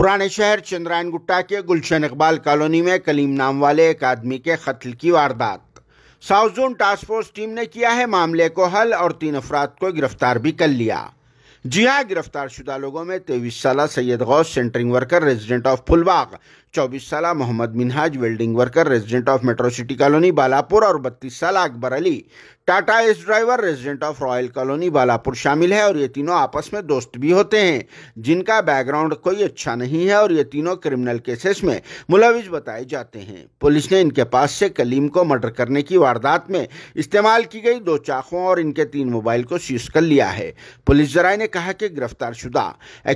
पुराने शहर चंद्रायन गुट्टा के गुलशन इकबाल कॉलोनी में कलीम नाम वाले एक आदमी के कत्ल की वारदात south zone task force team ने किया है मामले को हल और तीन अफराद को गिरफ्तार भी कर लिया जी हाँ गिरफ्तार शुदा लोगों में तेईस साल Syed Ghouse centering worker resident of Phulbagh चौबीस साल Mohammed Minhaj welding worker resident of metro city colony Balapur और बत्तीस साल Akbar Ali Tata ace driver resident of royal colony Balapur शामिल है और ये तीनों आपस में दोस्त भी होते हैं जिनका बैकग्राउंड कोई अच्छा नहीं है और ये तीनों क्रिमिनल केसेस में मुलविज बताए जाते हैं पुलिस ने इनके पास से कलीम को मर्डर करने की वारदात में इस्तेमाल की गई दो चाकों और इनके तीन मोबाइल को सीज कर लिया है पुलिस जराये ने कहा कि गिरफ्तार शुदा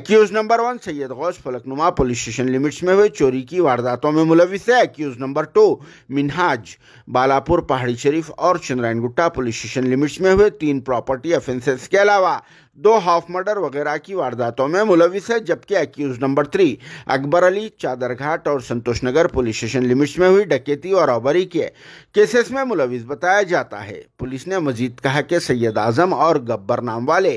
accused number one Syed Ghouse Falaknuma police station limits में हुए चोरी की वारदातों में मुलविस है accused number two Minhaj Balapur Pahadi Shareef और Chandrayan Gutta police station limits में हुए तीन प्रॉपर्टी ऑफेंसेस के अलावा दो हाफ मर्डर वगैरह की वारदातों में मुलविस है जबकि accused number three Akbar Ali Chaderghat और Santosh Nagar police station limits में हुई डकैती और रॉबरी के केसेस में मुलविस बताया जाता है पुलिस ने मजीद कहा कि सैयद आजम और गब्बर नाम वाले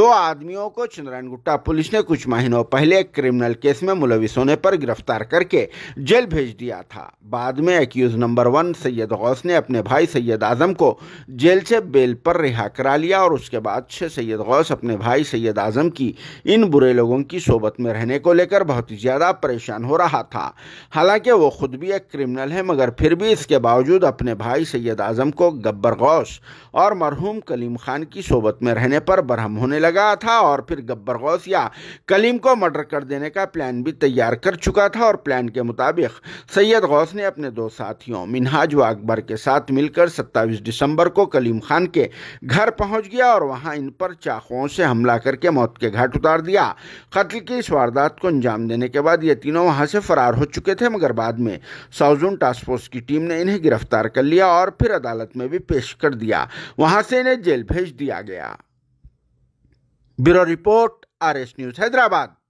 दो आदमियों को चंद्रायन गुट्टा पुलिस ने कुछ महीनों पहले क्रिमिनल केस में मुलविस होने पर गिरफ्तार करके जेल भेज दिया था बाद में accused number one Syed Ghouse ने अपने भाई सैयद आजम को जेल से बेल पर रिहा करा लिया और उसके बाद छह सैयद गौस अपने भाई सैयद आज़म की इन बुरे लोगों की सोबत में रहने को लेकर बहुत ही ज़्यादा परेशान हो रहा था हालांकि वो खुद भी एक क्रिमिनल है मगर फिर भी इसके बावजूद अपने भाई सैयद आज़म को गब्बर गौस और मरहूम कलीम खान की सोबत में रहने पर बरहम होने लगा था और फिर गब्बर गौस या कलीम को मर्डर कर देने का प्लान भी तैयार कर चुका था और प्लान के मुताबिक सैयद गौस ने अपने दो साथियों मिनहाज व अकबर के साथ मिलकर सत्ताईस दिसंबर को कलीम खान के घर पहुंच गया और वहां इन पर चाकुओं चाकुओं से हमला करके मौत के घाट उतार दिया कत्ल की इस वारदात को अंजाम देने के बाद ये तीनों वहां से फरार हो चुके थे मगर बाद में साउजून टास्क फोर्स की टीम ने इन्हें गिरफ्तार कर लिया और फिर अदालत में भी पेश कर दिया वहां से इन्हें जेल भेज दिया गया bureau report R news Hyderabad